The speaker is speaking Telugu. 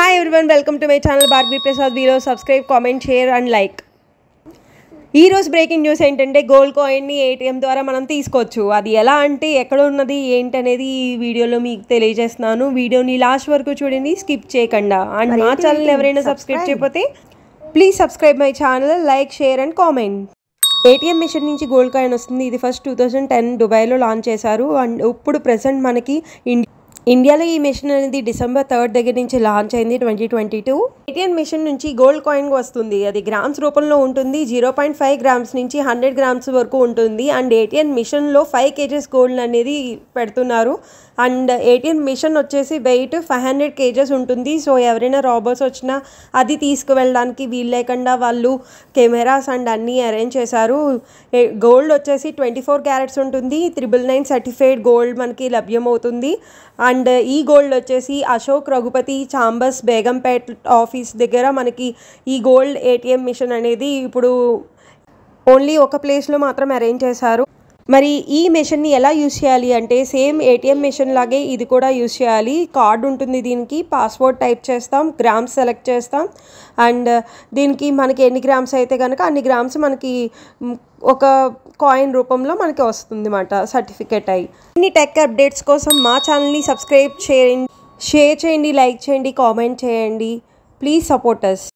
hi everyone welcome to my channel Barbie Prasad వీరో subscribe comment share and like ఈరోజు బ్రేకింగ్ న్యూస్ ఏంటంటే గోల్డ్ కాయిన్ని ఏటీఎం ద్వారా మనం తీసుకోవచ్చు అది ఎలా అంటే ఎక్కడ ఉన్నది ఏంటి అనేది ఈ వీడియోలో మీకు తెలియజేస్తున్నాను వీడియోని లాస్ట్ వరకు చూడండి స్కిప్ చేయకుండా అండ్ మా ఛానల్ ఎవరైనా సబ్స్క్రైబ్ చేయకపోతే please subscribe my channel like share and comment ATM machine నుంచి గోల్డ్ కాయిన్ వస్తుంది ఇది ఫస్ట్ టూ థౌజండ్ టెన్ దుబాయ్లో లాంచ్ చేశారు అండ్ ఇప్పుడు ప్రజెంట్ మనకి ఇండియా ఇండియాలో ఈ మిషన్ అనేది డిసెంబర్ థర్డ్ దగ్గర నుంచి లాంచ్ అయింది twenty twenty two ATM machine నుంచి గోల్డ్ కాయిన్ వస్తుంది అది గ్రామ్స్ రూపంలో ఉంటుంది జీరో పాయింట్ ఫైవ్ గ్రామ్స్ నుంచి హండ్రెడ్ గ్రామ్స్ వరకు ఉంటుంది అండ్ ఏటీఎన్ మిషన్లో ఫైవ్ కేజెస్ గోల్డ్ అనేది పెడుతున్నారు అండ్ ఏటీఎం మిషన్ వచ్చేసి వెయిట్ ఫైవ్ హండ్రెడ్ కేజెస్ ఉంటుంది సో ఎవరైనా రాబర్స్ వచ్చినా అది తీసుకువెళ్ళడానికి వీలు లేకుండా వాళ్ళు కెమెరాస్ అండ్ అన్నీ అరేంజ్ చేశారు గోల్డ్ వచ్చేసి ట్వంటీ ఫోర్ క్యారెట్స్ ఉంటుంది త్రిబుల్ నైన్ సర్టిఫైడ్ గోల్డ్ మనకి లభ్యమవుతుంది అండ్ ఈ గోల్డ్ వచ్చేసి అశోక్ రఘుపతి చాంబర్స్ బేగంపేట్ ఆఫీస్ దగ్గర మనకి ఈ గోల్డ్ ఏటీఎం మిషన్ అనేది ఇప్పుడు ఓన్లీ ఒక ప్లేస్లో మాత్రం అరేంజ్ చేశారు మరి ఈ మెషిన్ని ఎలా యూస్ చేయాలి అంటే సేమ్ ఏటీఎం మెషిన్ లాగే ఇది కూడా యూస్ చేయాలి కార్డు ఉంటుంది దీనికి పాస్వర్డ్ టైప్ చేస్తాం గ్రామ్స్ సెలెక్ట్ చేస్తాం అండ్ uh, దీనికి మనకి ఎన్ని గ్రామ్స్ అయితే కనుక అన్ని గ్రామ్స్ మనకి ఒక కాయిన్ రూపంలో మనకి వస్తుంది అన్నమాట సర్టిఫికేట్ అయ్యి ఇన్ని టెక్ అప్డేట్స్ కోసం మా ఛానల్ని సబ్స్క్రైబ్ చేయండి షేర్ చేయండి లైక్ చేయండి కామెంట్ చేయండి ప్లీజ్ సపోర్ట్ అస్